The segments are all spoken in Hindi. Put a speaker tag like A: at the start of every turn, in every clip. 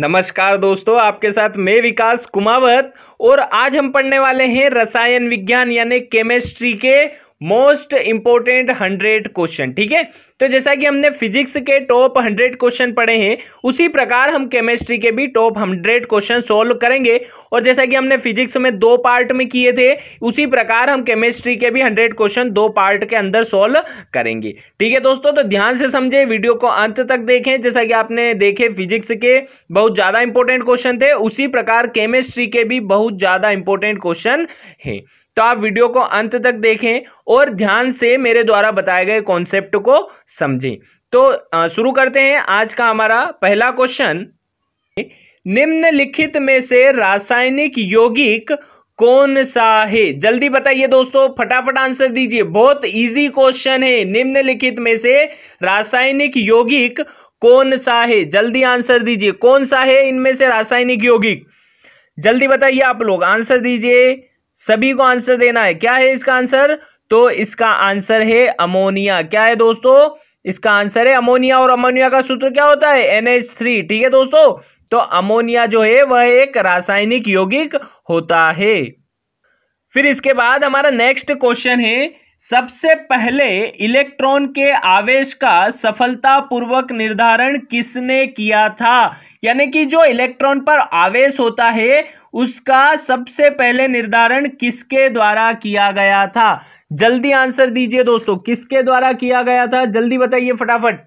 A: नमस्कार दोस्तों आपके साथ मैं विकास कुमावत और आज हम पढ़ने वाले हैं रसायन विज्ञान यानी केमिस्ट्री के मोस्ट इंपॉर्टेंट हंड्रेड क्वेश्चन ठीक है तो जैसा कि हमने फिजिक्स के टॉप हंड्रेड क्वेश्चन पढ़े हैं उसी प्रकार हम केमिस्ट्री के भी टॉप हंड्रेड क्वेश्चन सॉल्व करेंगे और जैसा कि हमने फिजिक्स में दो पार्ट में किए थे उसी प्रकार हम केमिस्ट्री के भी हंड्रेड क्वेश्चन दो पार्ट के अंदर सॉल्व करेंगे ठीक है दोस्तों तो ध्यान से समझे वीडियो को अंत तक देखें जैसा कि आपने देखे फिजिक्स के बहुत ज़्यादा इंपॉर्टेंट क्वेश्चन थे उसी प्रकार केमिस्ट्री के भी बहुत ज़्यादा इंपॉर्टेंट क्वेश्चन हैं तो आप वीडियो को अंत तक देखें और ध्यान से मेरे द्वारा बताए गए कॉन्सेप्ट को समझें तो शुरू करते हैं आज का हमारा पहला क्वेश्चन निम्नलिखित में से रासायनिक यौगिक कौन सा है जल्दी बताइए दोस्तों फटाफट आंसर दीजिए बहुत इजी क्वेश्चन है निम्नलिखित में से रासायनिक यौगिक कौन सा है जल्दी आंसर दीजिए कौन सा है इनमें से रासायनिक यौगिक जल्दी बताइए आप लोग आंसर दीजिए सभी को आंसर देना है क्या है इसका आंसर तो इसका आंसर है अमोनिया क्या है दोस्तों इसका आंसर है अमोनिया और अमोनिया का सूत्र क्या होता है NH3 ठीक है दोस्तों तो अमोनिया जो है वह एक रासायनिक यौगिक होता है फिर इसके बाद हमारा नेक्स्ट क्वेश्चन है सबसे पहले इलेक्ट्रॉन के आवेश का सफलतापूर्वक निर्धारण किसने किया था यानी कि जो इलेक्ट्रॉन पर आवेश होता है उसका सबसे पहले निर्धारण किसके द्वारा किया गया था जल्दी आंसर दीजिए दोस्तों किसके द्वारा किया गया था जल्दी बताइए फटाफट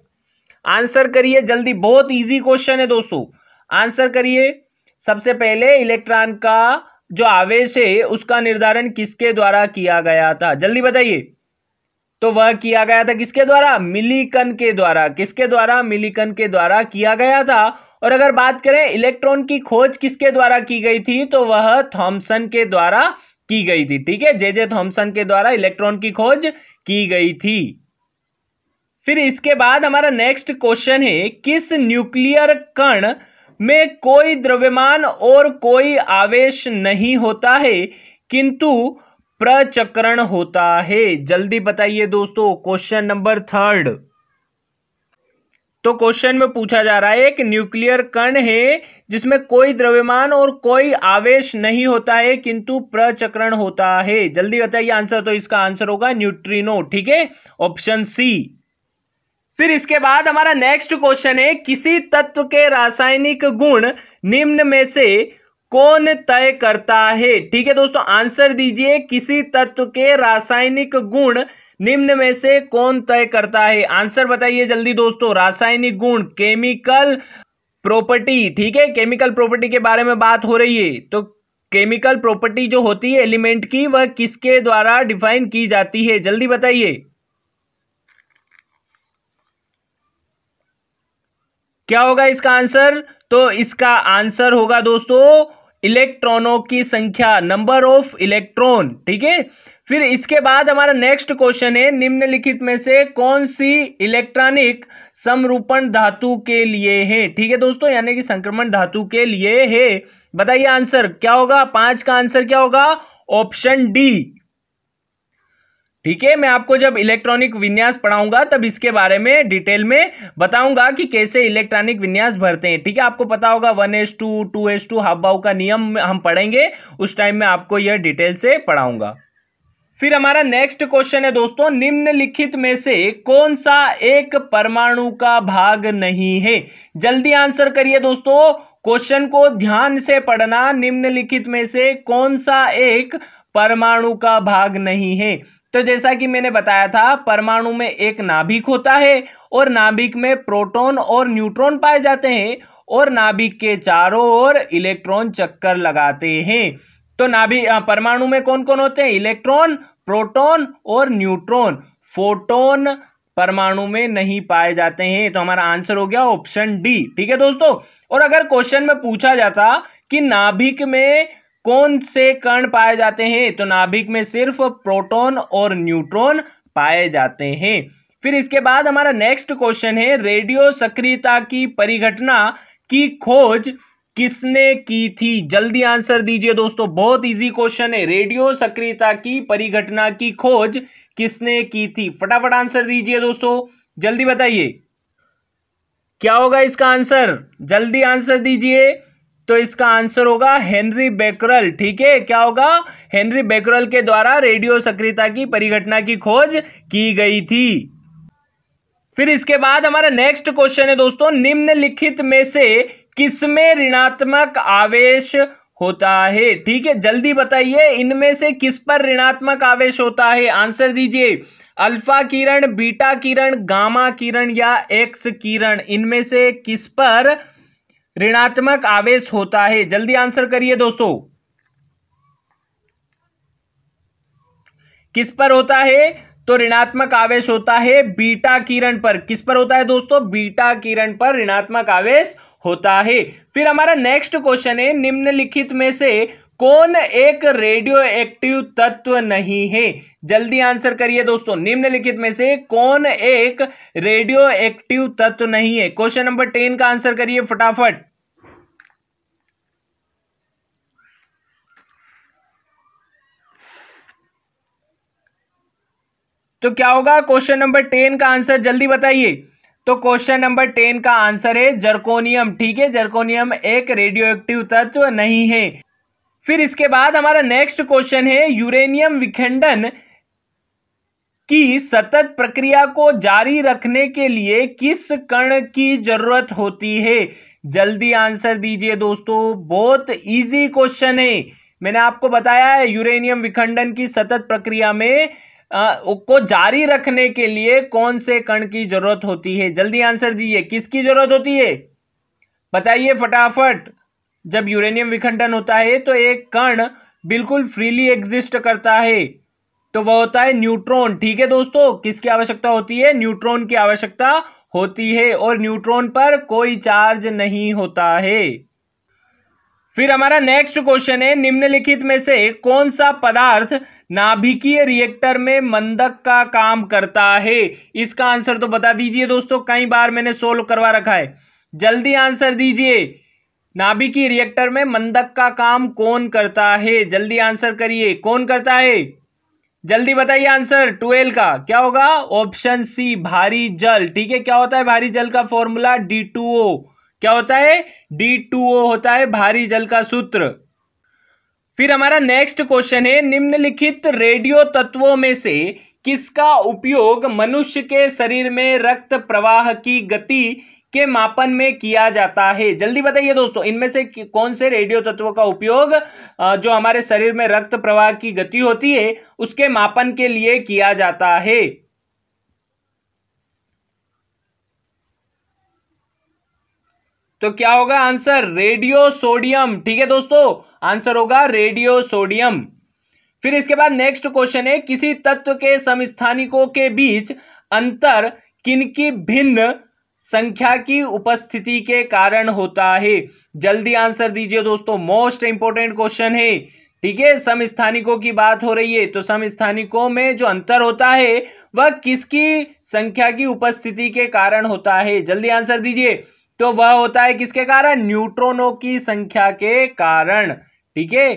A: आंसर करिए जल्दी बहुत इजी क्वेश्चन है दोस्तों आंसर करिए सबसे पहले इलेक्ट्रॉन का जो आवेश है उसका निर्धारण किसके द्वारा किया गया था जल्दी बताइए तो वह किया गया था किसके द्वारा मिलीकन के द्वारा किसके द्वारा मिलीकन के द्वारा किया गया था और अगर बात करें इलेक्ट्रॉन की खोज किसके द्वारा की गई थी तो वह थॉम्सन के द्वारा की गई थी ठीक है जे जे थॉम्सन के द्वारा इलेक्ट्रॉन की खोज की गई थी फिर इसके बाद हमारा नेक्स्ट क्वेश्चन है किस न्यूक्लियर कण में कोई द्रव्यमान और कोई आवेश नहीं होता है किंतु प्रचक्रण होता है जल्दी बताइए दोस्तों क्वेश्चन नंबर थर्ड तो क्वेश्चन में पूछा जा रहा है एक न्यूक्लियर कण है जिसमें कोई द्रव्यमान और कोई आवेश नहीं होता है किंतु प्रचक्रण होता है जल्दी बताइए आंसर तो इसका आंसर होगा न्यूट्रिनो ठीक है ऑप्शन सी फिर इसके बाद हमारा नेक्स्ट क्वेश्चन है किसी तत्व के रासायनिक गुण निम्न में से कौन तय करता है ठीक है दोस्तों आंसर दीजिए किसी तत्व के रासायनिक गुण निम्न में से कौन तय करता है आंसर बताइए जल्दी दोस्तों रासायनिक गुण केमिकल प्रॉपर्टी ठीक है केमिकल प्रॉपर्टी के बारे में बात हो रही है तो केमिकल प्रॉपर्टी जो होती है एलिमेंट की वह किसके द्वारा डिफाइन की जाती है जल्दी बताइए क्या होगा इसका आंसर तो इसका आंसर होगा दोस्तों इलेक्ट्रॉनों की संख्या नंबर ऑफ इलेक्ट्रॉन ठीक है फिर इसके बाद हमारा नेक्स्ट क्वेश्चन है निम्नलिखित में से कौन सी इलेक्ट्रॉनिक समरूपण धातु के लिए है ठीक है दोस्तों यानी कि संक्रमण धातु के लिए है बताइए आंसर क्या होगा पांच का आंसर क्या होगा ऑप्शन डी ठीक है मैं आपको जब इलेक्ट्रॉनिक विन्यास पढ़ाऊंगा तब इसके बारे में डिटेल में बताऊंगा कि कैसे इलेक्ट्रॉनिक विन्यास भरते हैं ठीक है आपको पता होगा one S two two S two Aufbau का नियम हम पढ़ेंगे उस टाइम में आपको यह डिटेल से पढ़ाऊंगा फिर हमारा नेक्स्ट क्वेश्चन है दोस्तों निम्नलिखित में से कौन सा एक परमाणु का भाग नहीं है जल्दी आंसर करिए दोस्तों क्वेश्चन को ध्यान से पढ़ना निम्नलिखित में से कौन सा एक परमाणु का भाग नहीं है तो जैसा कि मैंने बताया था परमाणु में एक नाभिक होता है और नाभिक में प्रोटॉन और न्यूट्रॉन पाए जाते हैं और नाभिक के चारों ओर इलेक्ट्रॉन चक्कर लगाते हैं तो नाभिक परमाणु में कौन कौन होते हैं इलेक्ट्रॉन प्रोटॉन और न्यूट्रॉन फोटोन परमाणु में नहीं पाए जाते हैं तो हमारा आंसर हो गया ऑप्शन डी ठीक है दोस्तों और अगर क्वेश्चन में पूछा जाता कि नाभिक में कौन से कण पाए जाते हैं तो नाभिक में सिर्फ प्रोटॉन और न्यूट्रॉन पाए जाते हैं फिर इसके बाद हमारा नेक्स्ट क्वेश्चन है रेडियो सक्रियता की परिघटना की खोज किसने की थी जल्दी आंसर दीजिए दोस्तों बहुत इजी क्वेश्चन है रेडियो सक्रियता की परिघटना की खोज किसने की थी फटाफट आंसर दीजिए दोस्तों जल्दी बताइए क्या होगा इसका आंसर जल्दी आंसर दीजिए तो इसका आंसर होगा हेनरी बेकरल ठीक है क्या होगा हेनरी बेकरल के द्वारा रेडियो सक्रियता की परिघटना की खोज की गई थी फिर इसके बाद हमारा नेक्स्ट क्वेश्चन है दोस्तों निम्नलिखित में से किसमें ऋणात्मक आवेश होता है ठीक है जल्दी बताइए इनमें से किस पर ऋणात्मक आवेश होता है आंसर दीजिए अल्फा किरण बीटा किरण गामा किरण या एक्स किरण इनमें से किस पर ऋणात्मक आवेश होता है जल्दी आंसर करिए दोस्तों किस पर होता है तो ऋणात्मक आवेश होता है बीटा किरण पर किस पर होता है दोस्तों बीटा किरण पर ऋणात्मक आवेश होता है फिर हमारा नेक्स्ट क्वेश्चन है निम्नलिखित में से कौन एक रेडियो एक्टिव तत्व नहीं है जल्दी आंसर करिए दोस्तों निम्नलिखित में से कौन एक रेडियो एक्टिव तत्व नहीं है क्वेश्चन नंबर टेन का आंसर करिए फटाफट तो क्या होगा क्वेश्चन नंबर टेन का आंसर जल्दी बताइए तो क्वेश्चन नंबर टेन का आंसर है जर्कोनियम ठीक है जर्कोनियम एक रेडियो एक्टिव तत्व नहीं है फिर इसके बाद हमारा नेक्स्ट क्वेश्चन है यूरेनियम विखंडन की सतत प्रक्रिया को जारी रखने के लिए किस कण की जरूरत होती है जल्दी आंसर दीजिए दोस्तों बहुत इजी क्वेश्चन है मैंने आपको बताया है यूरेनियम विखंडन की सतत प्रक्रिया में को जारी रखने के लिए कौन से कण की जरूरत होती है जल्दी आंसर दीजिए किसकी जरूरत होती है बताइए फटाफट जब यूरेनियम विखंडन होता है तो एक कण बिल्कुल फ्रीली एग्जिस्ट करता है तो वह होता है न्यूट्रॉन ठीक है दोस्तों किसकी आवश्यकता होती है न्यूट्रॉन की आवश्यकता होती है और न्यूट्रॉन पर कोई चार्ज नहीं होता है फिर हमारा नेक्स्ट क्वेश्चन है निम्नलिखित में से कौन सा पदार्थ नाभिकीय रिएक्टर में मंदक का काम करता है इसका आंसर तो बता दीजिए दोस्तों कई बार मैंने सोल्व करवा रखा है जल्दी आंसर दीजिए नाभिकीय रिएक्टर में मंदक का काम कौन करता है जल्दी आंसर करिए कौन करता है जल्दी बताइए आंसर ट्वेल्व का क्या होगा ऑप्शन सी भारी जल ठीक है क्या होता है भारी जल का फॉर्मूला डी क्या होता है डी होता है भारी जल का सूत्र फिर हमारा नेक्स्ट क्वेश्चन है निम्नलिखित रेडियो तत्वों में से किसका उपयोग मनुष्य के शरीर में रक्त प्रवाह की गति के मापन में किया जाता है जल्दी बताइए दोस्तों इनमें से कौन से रेडियो तत्वों का उपयोग जो हमारे शरीर में रक्त प्रवाह की गति होती है उसके मापन के लिए किया जाता है तो क्या होगा आंसर रेडियो सोडियम ठीक है दोस्तों आंसर होगा रेडियो सोडियम फिर इसके बाद नेक्स्ट क्वेश्चन है किसी तत्व के समस्थानिकों के बीच अंतर किनकी भिन्न संख्या की उपस्थिति के कारण होता है जल्दी आंसर दीजिए दोस्तों मोस्ट इंपोर्टेंट क्वेश्चन है ठीक है समस्थानिकों की बात हो रही है तो समस्थानिकों में जो अंतर होता है वह किसकी संख्या की उपस्थिति के कारण होता है जल्दी आंसर दीजिए तो वह होता है किसके कारण न्यूट्रॉनों की संख्या के कारण ठीक है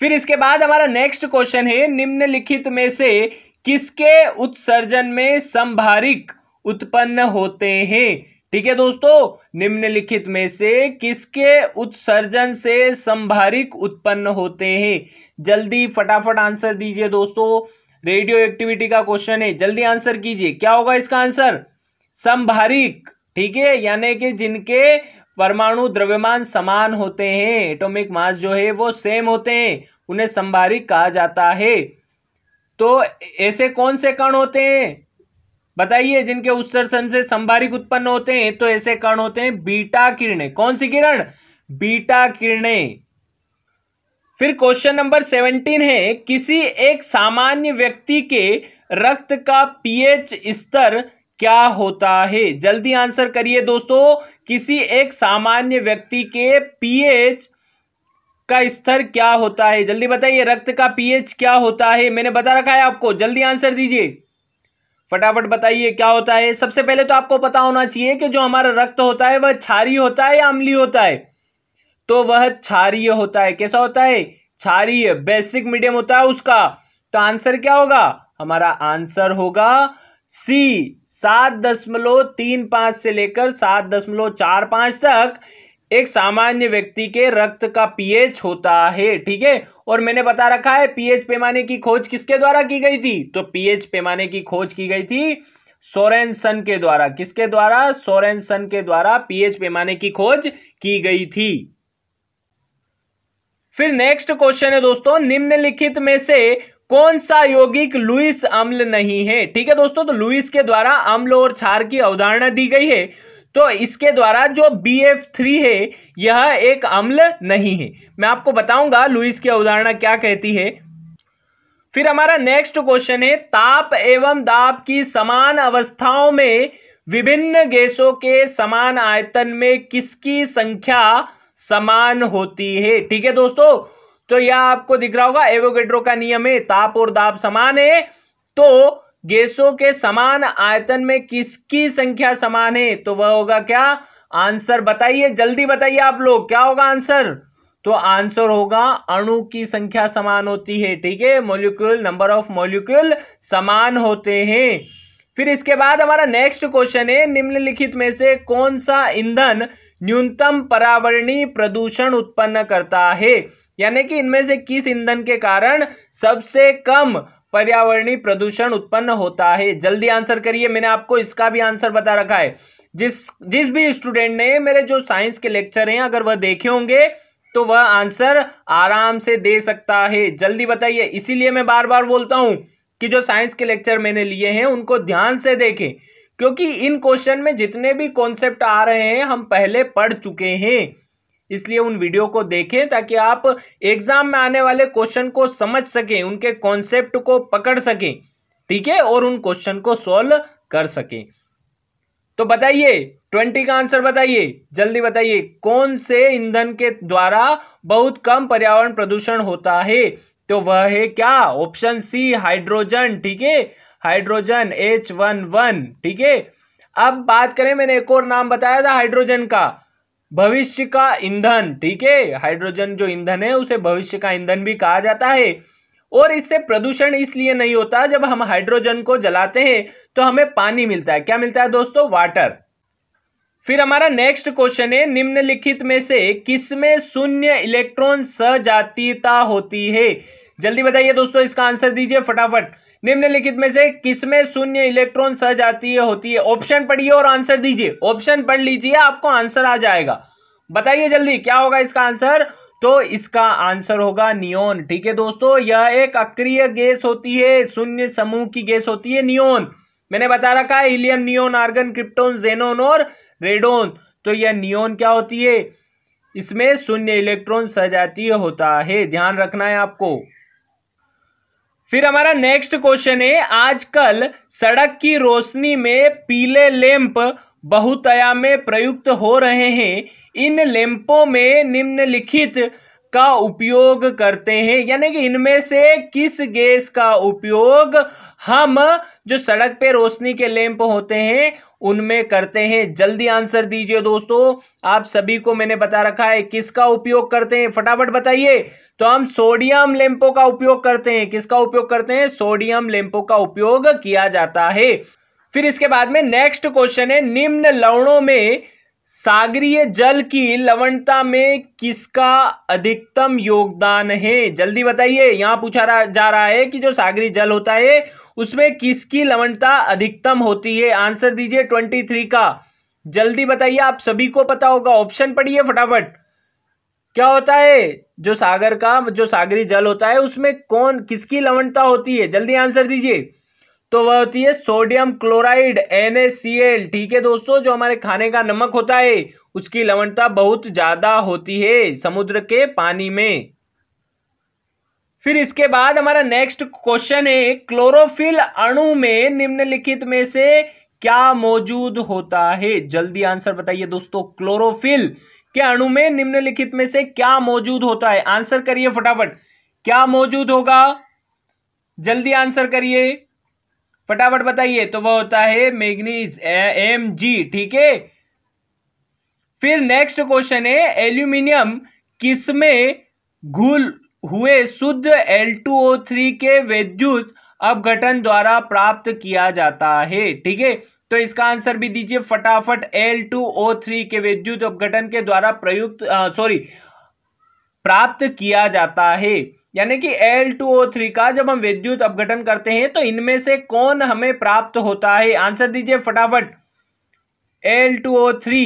A: फिर इसके बाद हमारा नेक्स्ट क्वेश्चन है निम्नलिखित में से किसके उत्सर्जन में संभारिक उत्पन्न होते हैं ठीक है दोस्तों निम्नलिखित में से किसके उत्सर्जन से संभारिक उत्पन्न होते हैं जल्दी फटाफट आंसर दीजिए दोस्तों रेडियो एक्टिविटी का क्वेश्चन है जल्दी आंसर कीजिए क्या होगा इसका आंसर संभारिक ठीक है यानी कि जिनके परमाणु द्रव्यमान समान होते हैं एटॉमिक मास जो है वो सेम होते हैं उन्हें संभारिक कहा जाता है तो ऐसे कौन से कण होते हैं बताइए जिनके उत्सर्जन से संभारिक उत्पन्न होते हैं तो ऐसे कण होते हैं बीटा किरणें कौन सी किरण बीटा किरणें फिर क्वेश्चन नंबर सेवनटीन है किसी एक सामान्य व्यक्ति के रक्त का पीएच स्तर क्या होता है जल्दी आंसर करिए दोस्तों किसी एक सामान्य व्यक्ति के पीएच का स्तर क्या होता है जल्दी बताइए रक्त का पीएच क्या होता है मैंने बता रखा है आपको जल्दी आंसर दीजिए फटाफट बताइए क्या होता है सबसे पहले तो आपको पता होना चाहिए कि जो हमारा रक्त होता है वह छारी होता है या अम्लीय होता है तो वह क्षारीय होता है कैसा होता है क्षारीय बेसिक मीडियम होता है उसका तो आंसर क्या होगा हमारा आंसर होगा सी सात दशमलव तीन पाँच से लेकर सात दशमलव चार पाँच तक एक सामान्य व्यक्ति के रक्त का पीएच होता है ठीक है और मैंने बता रखा है पीएच पैमाने की खोज किसके द्वारा की गई थी तो पीएच पैमाने की खोज की गई थी सोरेनसन के द्वारा किसके द्वारा सोरेनसन के द्वारा पीएच पैमाने की खोज की गई थी फिर नेक्स्ट क्वेश्चन है दोस्तों निम्नलिखित में से कौन सा यौगिक लुइस अम्ल नहीं है ठीक है दोस्तों तो लुइस के द्वारा अम्ल और क्षार की अवधारणा दी गई है तो इसके द्वारा जो बी एफ थ्री है यह एक अम्ल नहीं है मैं आपको बताऊंगा लुइस की अवधारणा क्या कहती है फिर हमारा नेक्स्ट क्वेश्चन है ताप एवं दाब की समान अवस्थाओं में विभिन्न गैसों के समान आयतन में किसकी संख्या समान होती है ठीक है दोस्तों तो यह आपको दिख रहा होगा एवोगेड्रो का नियम है ताप और दाब समान है तो गैसों के समान आयतन में किसकी संख्या समान है तो वह होगा क्या आंसर बताइए जल्दी बताइए आप लोग क्या होगा आंसर तो आंसर होगा अणु की संख्या समान होती है ठीक है मोलिक्यूल नंबर ऑफ मोलिक्यूल समान होते हैं फिर इसके बाद हमारा नेक्स्ट क्वेश्चन है निम्नलिखित में से कौन सा ईंधन न्यूनतम पर्यावरणीय प्रदूषण उत्पन्न करता है यानी कि इनमें से किस ईंधन के कारण सबसे कम पर्यावरणीय प्रदूषण उत्पन्न होता है जल्दी आंसर करिए मैंने आपको इसका भी आंसर बता रखा है जिस जिस भी स्टूडेंट ने मेरे जो साइंस के लेक्चर हैं अगर वह देखे होंगे तो वह आंसर आराम से दे सकता है जल्दी बताइए इसीलिए मैं बार बार बोलता हूं कि जो साइंस के लेक्चर मैंने लिए हैं उनको ध्यान से देखें क्योंकि इन क्वेश्चन में जितने भी कॉन्सेप्ट आ रहे हैं हम पहले पढ़ चुके हैं इसलिए उन वीडियो को देखें ताकि आप एग्जाम में आने वाले क्वेश्चन को समझ सकें उनके कॉन्सेप्ट को पकड़ सकें ठीक है और उन क्वेश्चन को सॉल्व कर सकें तो बताइए ट्वेंटी का आंसर बताइए जल्दी बताइए कौन से ईंधन के द्वारा बहुत कम पर्यावरण प्रदूषण होता है तो वह है क्या ऑप्शन सी हाइड्रोजन ठीक है हाइड्रोजन एच वन वन ठीक है अब बात करें मैंने एक और नाम बताया था हाइड्रोजन का भविष्य का ईंधन ठीक है हाइड्रोजन जो ईंधन है उसे भविष्य का ईंधन भी कहा जाता है और इससे प्रदूषण इसलिए नहीं होता जब हम हाइड्रोजन को जलाते हैं तो हमें पानी मिलता है क्या मिलता है दोस्तों वाटर फिर हमारा नेक्स्ट क्वेश्चन है निम्नलिखित में से किसमें शून्य इलेक्ट्रॉन सजातीयता होती है जल्दी बताइए दोस्तों इसका आंसर दीजिए फटाफट निम्नलिखित में से किसमें शून्य इलेक्ट्रॉन सजातीय होती है ऑप्शन पढ़िए और आंसर दीजिए ऑप्शन पढ़ लीजिए आपको आंसर आ जाएगा बताइए जल्दी क्या होगा इसका आंसर तो इसका आंसर होगा नियोन ठीक है दोस्तों यह एक अक्रिय गैस होती है शून्य समूह की गैस होती है नियोन मैंने बता रखा है helium neon argon krypton xenon और रेडोन तो यह नियोन क्या होती है इसमें शून्य इलेक्ट्रॉन सजातीय होता है ध्यान रखना है आपको फिर हमारा नेक्स्ट क्वेश्चन है आजकल सड़क की रोशनी में पीले लैंप बहुतया में प्रयुक्त हो रहे हैं इन लैंपों में निम्नलिखित का उपयोग करते हैं यानी कि इनमें से किस गैस का उपयोग हम जो सड़क पे रोशनी के लैंप होते हैं उनमें करते हैं जल्दी आंसर दीजिए दोस्तों आप सभी को मैंने बता रखा है किसका उपयोग करते हैं फटाफट बताइए तो हम सोडियम लैंपों का उपयोग करते हैं किसका उपयोग करते हैं सोडियम लैंपों का उपयोग किया जाता है फिर इसके बाद में नेक्स्ट क्वेश्चन है निम्न लवणों में सागरीय जल की लवणता में किसका अधिकतम योगदान है जल्दी बताइए यहां पूछा जा रहा है कि जो सागरीय जल होता है उसमें किसकी लवणता अधिकतम होती है आंसर दीजिए ट्वेंटी थ्री का जल्दी बताइए आप सभी को पता होगा ऑप्शन पढ़िए फटाफट क्या होता है जो सागर का जो सागरी जल होता है उसमें कौन किसकी लवणता होती है जल्दी आंसर दीजिए तो वह होती है सोडियम क्लोराइड एन ठीक है दोस्तों जो हमारे खाने का नमक होता है उसकी लवणता बहुत ज़्यादा होती है समुद्र के पानी में फिर इसके बाद हमारा नेक्स्ट क्वेश्चन है क्लोरोफिल अणु में निम्नलिखित में से क्या मौजूद होता है जल्दी आंसर बताइए दोस्तों क्लोरोफिल के अणु में निम्नलिखित में से क्या मौजूद होता है आंसर करिए फटाफट क्या मौजूद होगा जल्दी आंसर करिए फटाफट बताइए तो वह होता है मैग्नीज एम जी ठीक है फिर नेक्स्ट क्वेश्चन है एल्यूमिनियम किसमें घुल हुए शुद्ध L2O3 के विद्युत अपघटन द्वारा प्राप्त किया जाता है ठीक है तो इसका आंसर भी दीजिए फटाफट L2O3 के विद्युत अपघटन के द्वारा प्रयुक्त सॉरी प्राप्त किया जाता है यानी कि L2O3 का जब हम विद्युत अपघटन करते हैं तो इनमें से कौन हमें प्राप्त होता है आंसर दीजिए फटाफट L2O3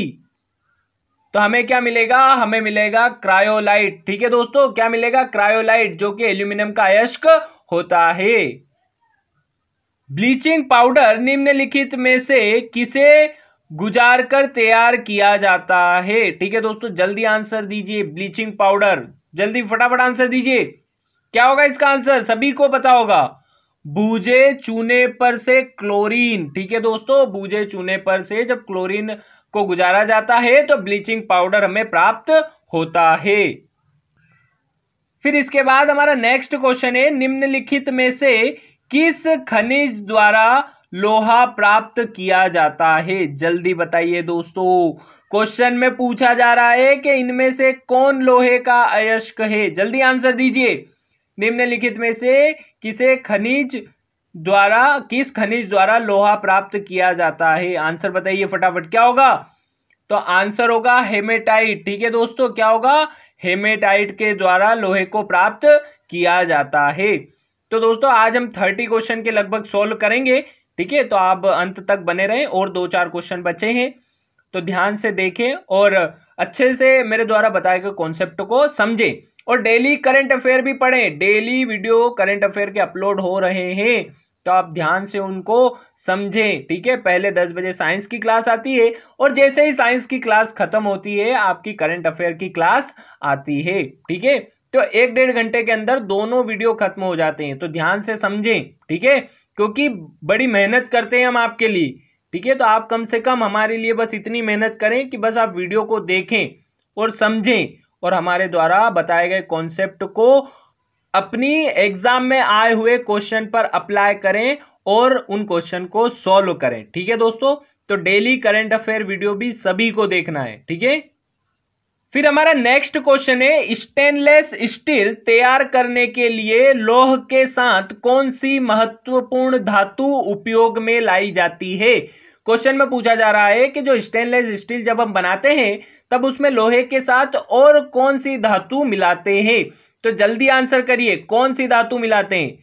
A: तो हमें क्या मिलेगा हमें मिलेगा क्रायोलाइट ठीक है दोस्तों क्या मिलेगा क्रायोलाइट जो कि एल्यूमिनियम का अयस्क होता है ब्लीचिंग पाउडर निम्नलिखित में से किसे गुजार कर तैयार किया जाता है ठीक है दोस्तों जल्दी आंसर दीजिए ब्लीचिंग पाउडर जल्दी फटाफट आंसर दीजिए क्या होगा इसका आंसर सभी को पता होगा बूझे चूने पर से क्लोरीन ठीक है दोस्तों बूझे चूने पर से जब क्लोरीन को गुजारा जाता है तो ब्लीचिंग पाउडर हमें प्राप्त होता है फिर इसके बाद हमारा नेक्स्ट क्वेश्चन है निम्नलिखित में से किस खनिज द्वारा लोहा प्राप्त किया जाता है जल्दी बताइए दोस्तों क्वेश्चन में पूछा जा रहा है कि इनमें से कौन लोहे का अयस्क है जल्दी आंसर दीजिए निम्नलिखित में से किसे खनिज द्वारा किस खनिज द्वारा लोहा प्राप्त किया जाता है आंसर बताइए फटाफट क्या होगा तो आंसर होगा हेमेटाइट ठीक है दोस्तों क्या होगा हेमेटाइट के द्वारा लोहे को प्राप्त किया जाता है तो दोस्तों आज हम थर्टी क्वेश्चन के लगभग सॉल्व करेंगे ठीक है तो आप अंत तक बने रहें और दो चार क्वेश्चन बचे हैं तो ध्यान से देखें और अच्छे से मेरे द्वारा बताए गए कॉन्सेप्ट को समझें और डेली करंट अफेयर भी पढ़ें डेली वीडियो करंट अफेयर के अपलोड हो रहे हैं तो आप ध्यान से उनको समझें ठीक है पहले दस बजे साइंस की क्लास आती है और जैसे ही साइंस की क्लास खत्म होती है आपकी करंट अफेयर की क्लास आती है ठीक है तो एक डेढ़ घंटे के अंदर दोनों वीडियो खत्म हो जाते हैं तो ध्यान से समझें ठीक है क्योंकि बड़ी मेहनत करते हैं हम आपके लिए ठीक है तो आप कम से कम हमारे लिए बस इतनी मेहनत करें कि बस आप वीडियो को देखें और समझें और हमारे द्वारा बताए गए कॉन्सेप्ट को अपनी एग्जाम में आए हुए क्वेश्चन पर अप्लाई करें और उन क्वेश्चन को सॉल्व करें ठीक है दोस्तों तो डेली करंट अफेयर वीडियो भी सभी को देखना है ठीक है फिर हमारा नेक्स्ट क्वेश्चन है स्टेनलेस स्टील तैयार करने के लिए लोह के साथ कौन सी महत्वपूर्ण धातु उपयोग में लाई जाती है क्वेश्चन में पूछा जा रहा है कि जो स्टेनलेस स्टील जब हम बनाते हैं तब उसमें लोहे के साथ और कौन सी धातु मिलाते हैं तो जल्दी आंसर करिए कौन सी धातु मिलाते हैं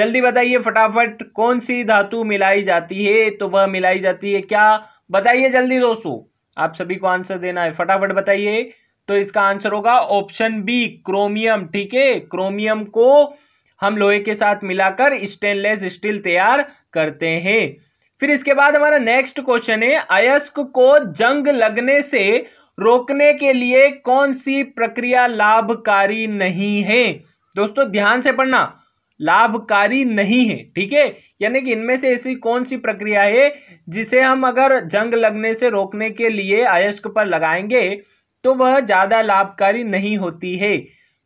A: जल्दी बताइए फटाफट कौन सी धातु मिलाई जाती है तो वह मिलाई जाती है क्या बताइए जल्दी दोस्तों आप सभी को आंसर देना है फटाफट बताइए तो इसका आंसर होगा ऑप्शन बी क्रोमियम ठीक है क्रोमियम को हम लोहे के साथ मिलाकर स्टेनलेस स्टील तैयार करते हैं फिर इसके बाद हमारा नेक्स्ट क्वेश्चन है अयस्क को जंग लगने से रोकने के लिए कौन सी प्रक्रिया लाभकारी नहीं है दोस्तों ध्यान से पढ़ना लाभकारी नहीं है ठीक है यानी कि इनमें से ऐसी कौन सी प्रक्रिया है जिसे हम अगर जंग लगने से रोकने के लिए अयस्क पर लगाएंगे तो वह ज़्यादा लाभकारी नहीं होती है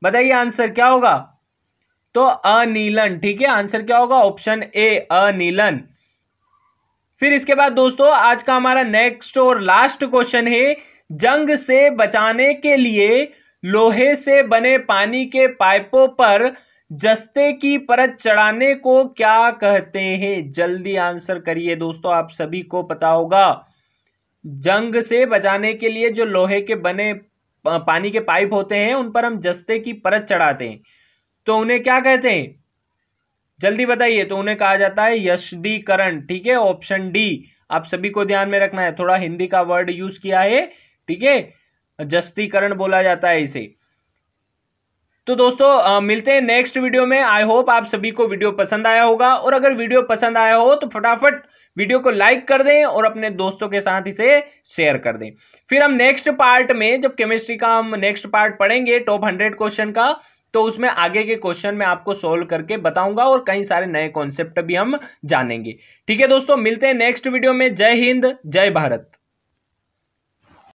A: बताइए आंसर क्या होगा तो अनिलन ठीक है आंसर क्या होगा ऑप्शन ए अनिलन फिर इसके बाद दोस्तों आज का हमारा नेक्स्ट और लास्ट क्वेश्चन है जंग से बचाने के लिए लोहे से बने पानी के पाइपों पर जस्ते की परत चढ़ाने को क्या कहते हैं जल्दी आंसर करिए दोस्तों आप सभी को पता होगा जंग से बचाने के लिए जो लोहे के बने पानी के पाइप होते हैं उन पर हम जस्ते की परत चढ़ाते हैं तो उन्हें क्या कहते हैं जल्दी बताइए तो उन्हें कहा जाता है यशदीकरण ठीक है ऑप्शन डी आप सभी को ध्यान में रखना है थोड़ा हिंदी का वर्ड यूज किया है ठीक है जस्तीकरण बोला जाता है इसे तो दोस्तों आ, मिलते हैं नेक्स्ट वीडियो में आई होप आप सभी को वीडियो पसंद आया होगा और अगर वीडियो पसंद आया हो तो फटाफट वीडियो को लाइक कर दें और अपने दोस्तों के साथ इसे शेयर कर दें फिर हम नेक्स्ट पार्ट में जब केमिस्ट्री का हम नेक्स्ट पार्ट पढ़ेंगे टॉप हंड्रेड क्वेश्चन का तो उसमें आगे के क्वेश्चन में आपको सोल्व करके बताऊंगा और कई सारे नए कॉन्सेप्ट भी हम जानेंगे ठीक है दोस्तों मिलते हैं नेक्स्ट वीडियो में जय हिंद जय भारत